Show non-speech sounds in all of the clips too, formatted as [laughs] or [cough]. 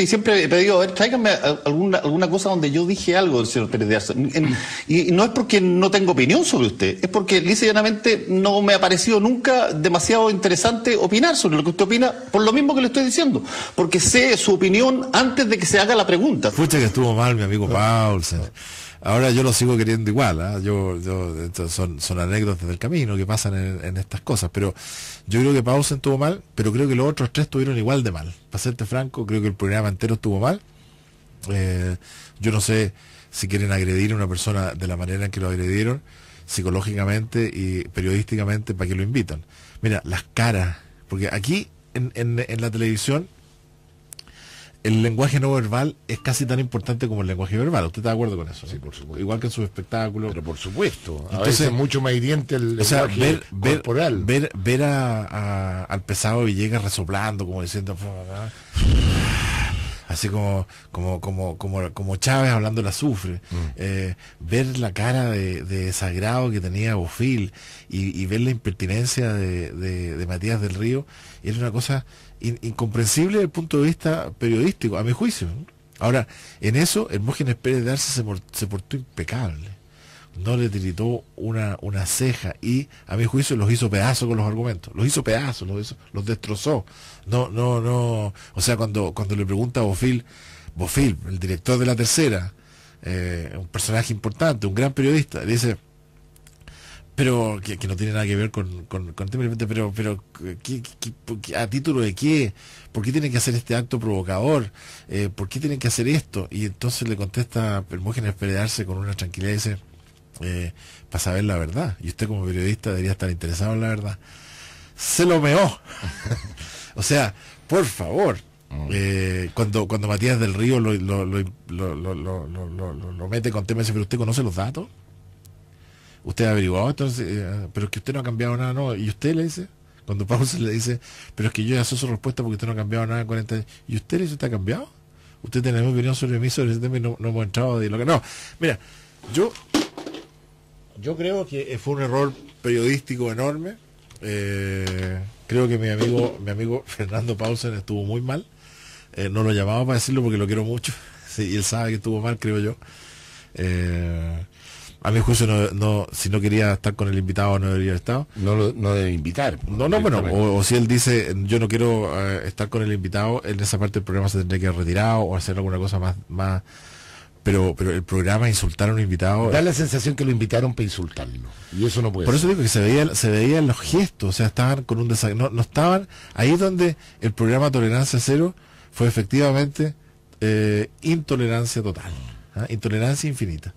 y siempre he pedido, a ver, tráiganme alguna, alguna cosa donde yo dije algo del señor Pérez de y no es porque no tengo opinión sobre usted, es porque lisa llanamente no me ha parecido nunca demasiado interesante opinar sobre lo que usted opina, por lo mismo que le estoy diciendo, porque sé su opinión antes de que se haga la pregunta. Escucha que estuvo mal mi amigo Paul Ahora yo lo sigo queriendo igual, ¿ah? son, anécdotas del camino que pasan en, estas cosas, pero yo creo que Pausen estuvo mal, pero creo que los otros tres tuvieron igual de mal. Para serte franco, creo que el programa entero estuvo mal. Eh, yo no sé si quieren agredir a una persona de la manera en que lo agredieron, psicológicamente y periodísticamente, para que lo invitan. Mira, las caras, porque aquí en la televisión el lenguaje no verbal es casi tan importante como el lenguaje verbal. ¿Usted está de acuerdo con eso? Sí, por supuesto. Igual que en sus espectáculos. Pero por supuesto. Entonces, veces es mucho más hiriente el lenguaje ver, corporal. Ver, ver, al pesado Villegas resoplando, como diciendo así como, como, como, Chávez hablando la azufre, mm. eh, ver la cara de, sagrado desagrado que tenía Bofil y, ver la impertinencia de, Matías del Río, era una cosa incomprensible desde el punto de vista periodístico, a mi juicio. Ahora, en eso, Hermógenes Pérez de Arce se, se portó impecable no le tiritó una, ceja y a mi juicio los hizo pedazos con los argumentos, los hizo pedazos, los, destrozó. No, no, no. O sea, cuando, cuando le pregunta a Bofil, Bofil, el director de la tercera, eh, un personaje importante, un gran periodista, le dice, pero que, no tiene nada que ver con, con, pero, pero ¿qué, a título de qué? ¿Por qué tienen que hacer este acto provocador? Eh, ¿Por qué tienen que hacer esto? Y entonces le contesta Permógenes pelearse con una tranquilidad y dice, eh, para saber la verdad. Y usted como periodista debería estar interesado en la verdad. Se lo meó. [laughs] o sea, por favor. Mm. Eh, cuando, cuando Matías del Río lo, lo, lo, lo mete con temas, pero usted conoce los datos. Usted ha averiguado, entonces, eh, pero es que usted no ha cambiado nada, no. Y usted le dice, cuando Pausa le dice, pero es que yo ya sé su respuesta porque usted no ha cambiado nada en 40 ¿Y usted le dice, usted cambiado? usted tiene una opinión sobre mí, sobre tema y no, hemos entrado de lo que No, mira, yo yo creo que eh, fue un error periodístico enorme. Eh, creo que mi amigo, mi amigo [laughs] Fernando Paulsen estuvo muy mal. Eh, no lo llamaba para decirlo porque lo quiero mucho. [laughs] Sí, y él sabe que estuvo mal, creo yo. a mi juicio, no, si no quería estar con el invitado, no debería haber estado. No, no debe invitar. No, no, bueno, o, si él dice, yo no quiero estar con el invitado, en esa parte del programa se tendría que retirar o hacer alguna cosa más, más pero, el programa insultaron a un invitado. Da la sensación que lo invitaron para insultarlo. Y eso no puede Por eso digo que se se veían los gestos, o sea, estaban con un No, estaban. Ahí es donde el programa Tolerancia Cero fue efectivamente eh, intolerancia total. ¿ah? Intolerancia infinita.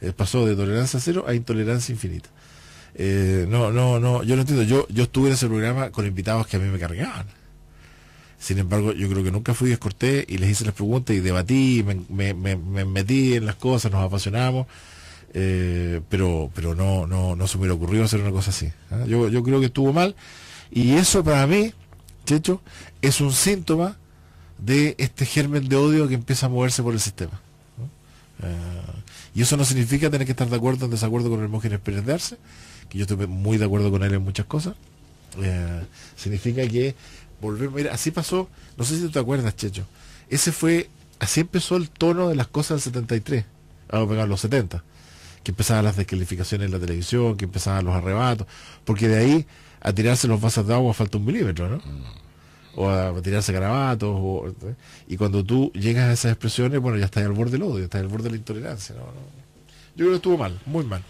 Eh, pasó de tolerancia cero a intolerancia infinita. Eh, no, no, no, yo no entiendo. Yo, yo estuve en ese programa con invitados que a mí me cargaban. Sin embargo, yo creo que nunca fui Descorté y les hice las preguntas y debatí, me, metí en las cosas, nos apasionamos. Eh, pero pero no, no, se me hubiera ocurrido hacer una cosa así. ¿ah? Yo, creo que estuvo mal. Y eso para mí, Checho, es un síntoma de este germen de odio que empieza a moverse por el sistema. Eh, y eso no significa tener que estar de acuerdo o en desacuerdo con el que en que yo estoy muy de acuerdo con él en muchas cosas. Eh, significa que volvemos. Mira, así pasó, no sé si te acuerdas, Checho. Ese fue, así empezó el tono de las cosas del 73, a ah, los 70, que empezaban las descalificaciones en la televisión, que empezaban los arrebatos, porque de ahí a tirarse los vasos de agua falta un milímetro, ¿no? O a tirarse carabatos y cuando tú llegas a esas expresiones, bueno, ya estás al borde del odio, estás al borde de la intolerancia, ¿no? Yo creo que estuvo mal, muy mal.